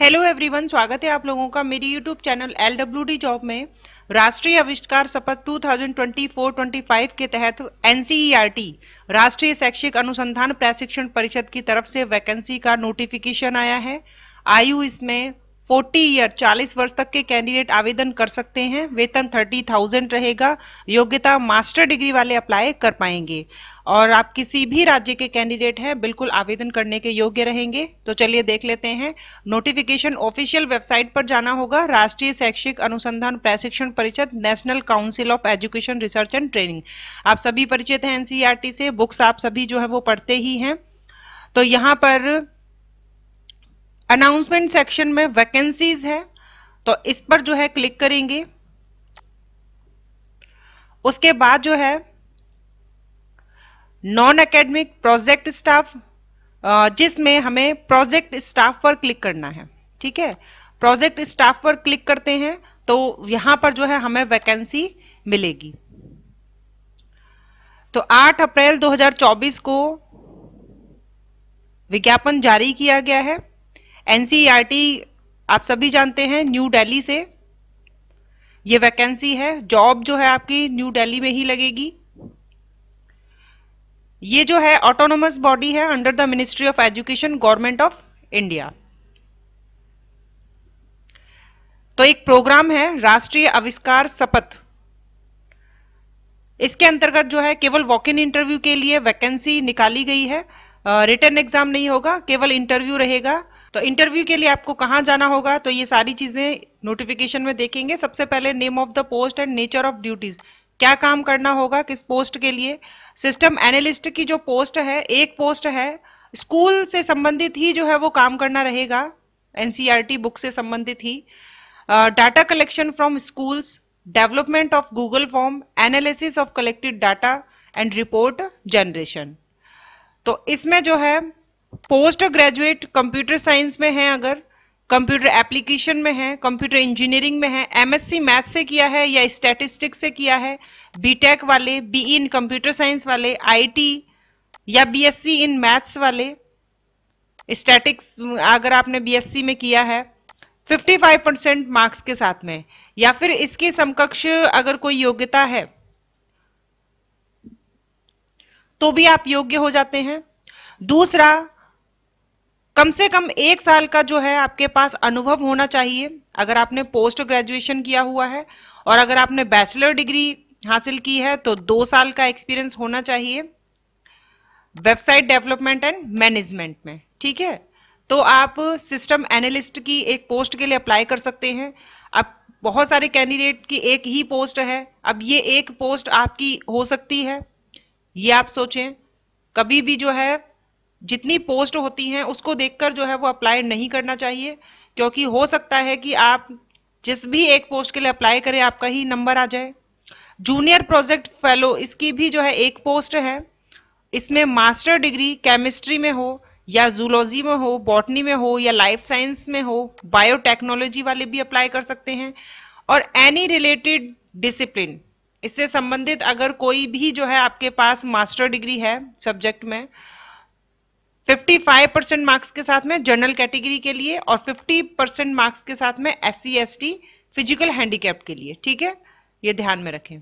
hello everyone स्वागत है आप लोगों का मेरी यूट्यूब चैनल एल जॉब में राष्ट्रीय आविष्कार शपथ 2024-25 के तहत टी e राष्ट्रीय शैक्षिक अनुसंधान प्रशिक्षण परिषद की तरफ से वैकेंसी का नोटिफिकेशन आया है आयु इसमें फोर्टी ईयर चालीस वर्ष तक के कैंडिडेट आवेदन कर सकते हैं वेतन थर्टी थाउजेंड रहेगा योग्यता मास्टर डिग्री वाले अप्लाई कर पाएंगे और आप किसी भी राज्य के कैंडिडेट हैं बिल्कुल आवेदन करने के योग्य रहेंगे तो चलिए देख लेते हैं नोटिफिकेशन ऑफिशियल वेबसाइट पर जाना होगा राष्ट्रीय शैक्षिक अनुसंधान प्रशिक्षण परिषद national council of education research and training आप सभी परिचित हैं एनसीईआरटी e से बुक्स आप सभी जो है वो पढ़ते ही हैं तो यहाँ पर अनाउंसमेंट सेक्शन में वैकेंसीज है तो इस पर जो है क्लिक करेंगे उसके बाद जो है नॉन एकेडमिक प्रोजेक्ट स्टाफ जिसमें हमें प्रोजेक्ट स्टाफ पर क्लिक करना है ठीक है प्रोजेक्ट स्टाफ पर क्लिक करते हैं तो यहां पर जो है हमें वैकेंसी मिलेगी तो 8 अप्रैल 2024 को विज्ञापन जारी किया गया है एनसीईआरटी e आप सभी जानते हैं न्यू दिल्ली से ये वैकेंसी है जॉब जो है आपकी न्यू दिल्ली में ही लगेगी ये जो है ऑटोनोमस बॉडी है under the ministry of education government of India तो एक प्रोग्राम है राष्ट्रीय आविष्कार शपथ इसके अंतर्गत जो है केवल वॉक इन इंटरव्यू के लिए वैकेंसी निकाली गई है रिटर्न एग्जाम नहीं होगा केवल इंटरव्यू रहेगा तो इंटरव्यू के लिए आपको कहाँ जाना होगा तो ये सारी चीज़ें नोटिफिकेशन में देखेंगे सबसे पहले name of the post and nature of duties क्या काम करना होगा किस पोस्ट के लिए सिस्टम एनालिस्ट की जो पोस्ट है एक पोस्ट है स्कूल से संबंधित ही जो है वो काम करना रहेगा एनसीईआरटी बुक e से संबंधित ही data collection from schools development of Google form analysis of collected data and report generation तो इसमें जो है पोस्ट ग्रेजुएट कंप्यूटर साइंस में है अगर कंप्यूटर एप्लीकेशन में है कंप्यूटर इंजीनियरिंग में है एमएससी मैथ से किया है या स्टैटिस्टिक्स से किया है बीटेक वाले बी इन कंप्यूटर साइंस वाले आईटी या बीएससी इन मैथ्स वाले स्टैटिक्स अगर आपने बीएससी में किया है 55 परसेंट मार्क्स के साथ में या फिर इसके समकक्ष अगर कोई योग्यता है तो भी आप योग्य हो जाते हैं दूसरा कम से कम एक साल का जो है आपके पास अनुभव होना चाहिए अगर आपने पोस्ट ग्रेजुएशन किया हुआ है और अगर आपने बैचलर डिग्री हासिल की है तो दो साल का एक्सपीरियंस होना चाहिए वेबसाइट डेवलपमेंट एंड मैनेजमेंट में ठीक है तो आप सिस्टम एनालिस्ट की एक पोस्ट के लिए अप्लाई कर सकते हैं अब बहुत सारे कैंडिडेट की एक ही पोस्ट है अब ये एक पोस्ट आपकी हो सकती है ये आप सोचें कभी भी जो है जितनी पोस्ट होती हैं उसको देखकर जो है वो अप्लाई नहीं करना चाहिए क्योंकि हो सकता है कि आप जिस भी एक पोस्ट के लिए अप्लाई करें आपका ही नंबर आ जाए जूनियर प्रोजेक्ट फेलो इसकी भी जो है एक पोस्ट है इसमें मास्टर डिग्री केमिस्ट्री में हो या जूलॉजी में हो बॉटनी में हो या लाइफ साइंस में हो बायोटेक्नोलॉजी वाले भी अप्लाई कर सकते हैं और एनी रिलेटेड डिसिप्लिन इससे संबंधित अगर कोई भी जो है आपके पास मास्टर डिग्री है सब्जेक्ट में 55 परसेंट मार्क्स के साथ में जनरल कैटेगरी के लिए और 50 परसेंट मार्क्स के साथ में एस सी फिजिकल हैंडीकैप के लिए ठीक है ये ध्यान में रखें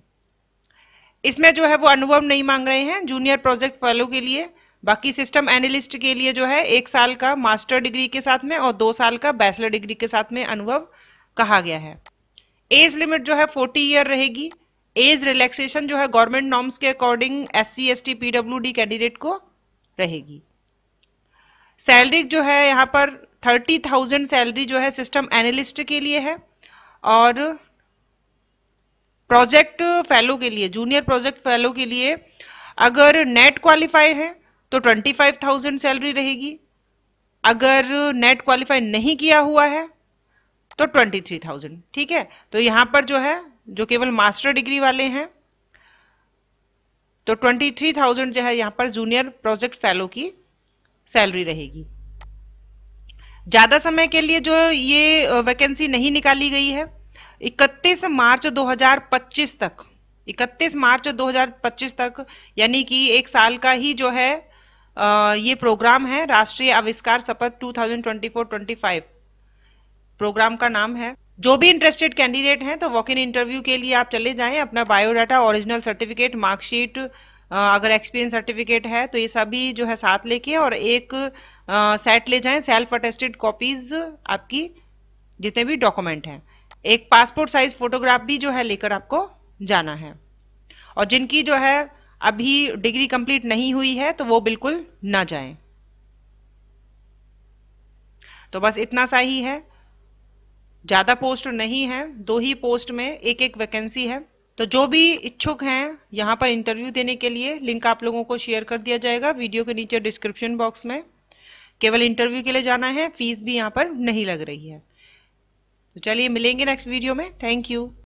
इसमें जो है वो अनुभव नहीं मांग रहे हैं जूनियर प्रोजेक्ट फेलो के लिए बाकी सिस्टम एनालिस्ट के लिए जो है एक साल का मास्टर डिग्री के साथ में और दो साल का बैचलर डिग्री के साथ में अनुभव कहा गया है एज लिमिट जो है फोर्टी ईयर रहेगी एज रिलैक्सेशन जो है गवर्नमेंट नॉर्म्स के according S C S T P W D candidate को रहेगी सैलरी जो है यहाँ पर थर्टी थाउजेंड सैलरी जो है सिस्टम एनालिस्ट के लिए है और प्रोजेक्ट फेलो के लिए जूनियर प्रोजेक्ट फेलो के लिए अगर नेट क्वालिफाई है तो ट्वेंटी फाइव थाउजेंड सैलरी रहेगी अगर नेट क्वालिफाई नहीं किया हुआ है तो ट्वेंटी थ्री थाउजेंड ठीक है तो यहाँ पर जो है जो केवल मास्टर डिग्री वाले हैं तो ट्वेंटी थ्री थाउजेंड जो है यहाँ पर जूनियर प्रोजेक्ट फेलो की सैलरी रहेगी ज़्यादा समय के लिए जो ये वैकेंसी नहीं निकाली गई है 31 मार्च 2025 तक 31 मार्च 2025 तक यानी कि एक साल का ही जो है ये प्रोग्राम है राष्ट्रीय आविष्कार शपथ 2024-25 प्रोग्राम का नाम है जो भी इंटरेस्टेड कैंडिडेट हैं तो वॉक इन इंटरव्यू के लिए आप चले जाएं अपना बायोडाटा ओरिजिनल सर्टिफिकेट मार्कशीट अगर एक्सपीरियंस सर्टिफिकेट है तो ये सभी जो है साथ लेके और एक सेट ले जाएं सेल्फ अटेस्टेड कॉपीज आपकी जितने भी डॉक्यूमेंट हैं एक पासपोर्ट साइज फोटोग्राफ भी जो है लेकर आपको जाना है और जिनकी जो है अभी डिग्री कंप्लीट नहीं हुई है तो वो बिल्कुल ना जाएं तो बस इतना सा ही है ज़्यादा पोस्ट नहीं है दो ही पोस्ट में एक एक वैकेंसी है तो जो भी इच्छुक हैं यहाँ पर इंटरव्यू देने के लिए लिंक आप लोगों को शेयर कर दिया जाएगा वीडियो के नीचे डिस्क्रिप्शन बॉक्स में केवल इंटरव्यू के लिए जाना है फीस भी यहाँ पर नहीं लग रही है तो चलिए मिलेंगे नेक्स्ट वीडियो में थैंक यू